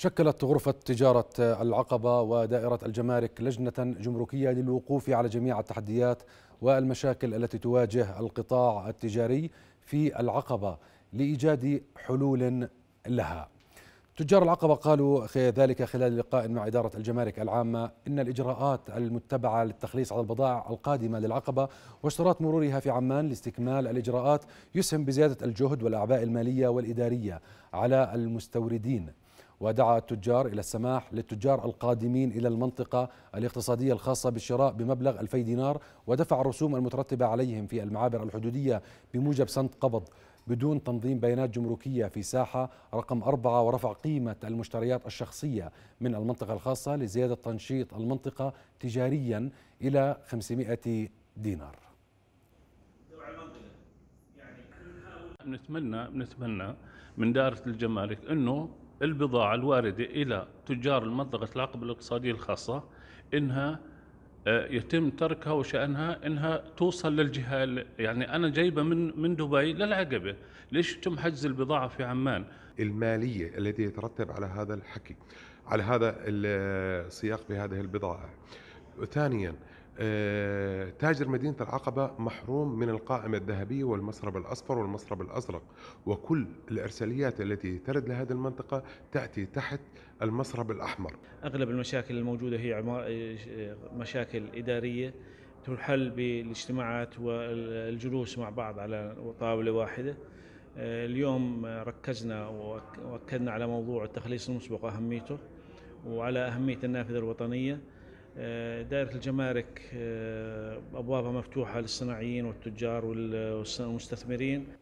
شكلت غرفة تجارة العقبة ودائرة الجمارك لجنة جمركية للوقوف على جميع التحديات والمشاكل التي تواجه القطاع التجاري في العقبة لإيجاد حلول لها تجار العقبة قالوا ذلك خلال لقاء مع إدارة الجمارك العامة إن الإجراءات المتبعة للتخليص على البضائع القادمة للعقبة واشتراط مرورها في عمان لاستكمال الإجراءات يسهم بزيادة الجهد والأعباء المالية والإدارية على المستوردين ودعا التجار إلى السماح للتجار القادمين إلى المنطقة الاقتصادية الخاصة بالشراء بمبلغ 2000 دينار ودفع الرسوم المترتبة عليهم في المعابر الحدودية بموجب سند قبض بدون تنظيم بيانات جمركية في ساحة رقم أربعة ورفع قيمة المشتريات الشخصية من المنطقة الخاصة لزيادة تنشيط المنطقة تجاريا إلى 500 دينار نتمنى نتمنى من دائرة الجمارك أنه البضاعة الواردة إلى تجار المنطقة العقبة الاقتصادية الخاصة إنها آه، يتم تركها وشأنها إنها توصل للجهة يعني أنا جايبة من من دبي للعقبة ليش يتم حجز البضاعة في عمان المالية التي يترتب على هذا الحكي على هذا السياق آه، بهذه البضاعة ثانيا آه، تاجر مدينة العقبة محروم من القائمة الذهبية والمسرب الأصفر والمسرب الأزرق وكل الإرساليات التي ترد لهذه المنطقة تأتي تحت المسرب الأحمر أغلب المشاكل الموجودة هي آه، مشاكل إدارية تحل بالاجتماعات والجلوس مع بعض على طاولة واحدة آه، اليوم ركزنا وأكدنا على موضوع التخليص المسبق وأهميته وعلى أهمية النافذة الوطنية آه، دائرة الجمارك آه، أبوابها مفتوحة للصناعيين والتجار والمستثمرين